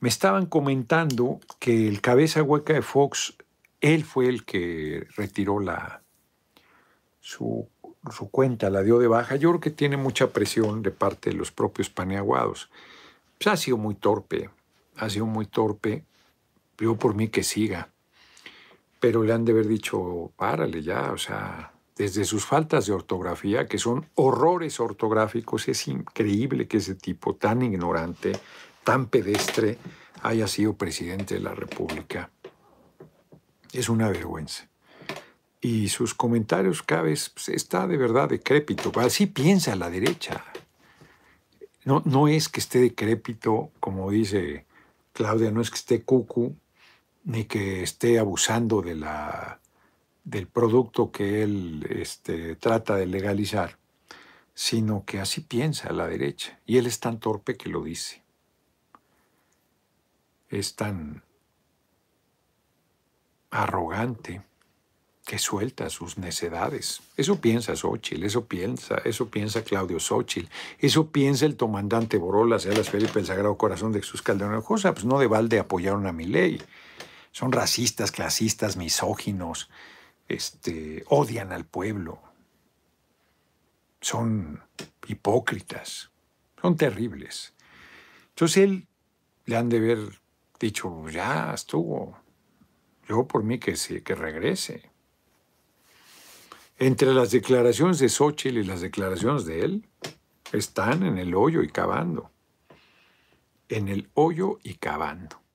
Me estaban comentando que el cabeza hueca de Fox, él fue el que retiró la, su, cuenta, la dio de baja. Yo creo que tiene mucha presión de parte de los propios paneaguados. Pues, ha sido muy torpe, ha sido muy torpe. Yo por mí que siga. Pero le han de haber dicho, párale ya, o sea, desde sus faltas de ortografía, que son horrores ortográficos, es increíble que ese tipo tan ignorante tan pedestre haya sido presidente de la República. Es una vergüenza. Y sus comentarios cada vez pues, está de verdad decrépito. Así piensa la derecha. No, no es que esté decrépito, como dice Claudia, no es que esté cucu, ni que esté abusando de la, del producto que él este, trata de legalizar, sino que así piensa la derecha. Y él es tan torpe que lo dice es tan arrogante que suelta sus necedades. Eso piensa Xochitl, eso piensa, eso piensa Claudio Xochitl, eso piensa el comandante Borolas, las Felipe, el Sagrado Corazón de Jesús Calderón Ojosa, pues no de balde apoyaron a mi ley. Son racistas, clasistas, misóginos, este, odian al pueblo, son hipócritas, son terribles. Entonces él le han de ver dicho, pues ya estuvo. Yo por mí que, sí, que regrese. Entre las declaraciones de Xochitl y las declaraciones de él, están en el hoyo y cavando. En el hoyo y cavando.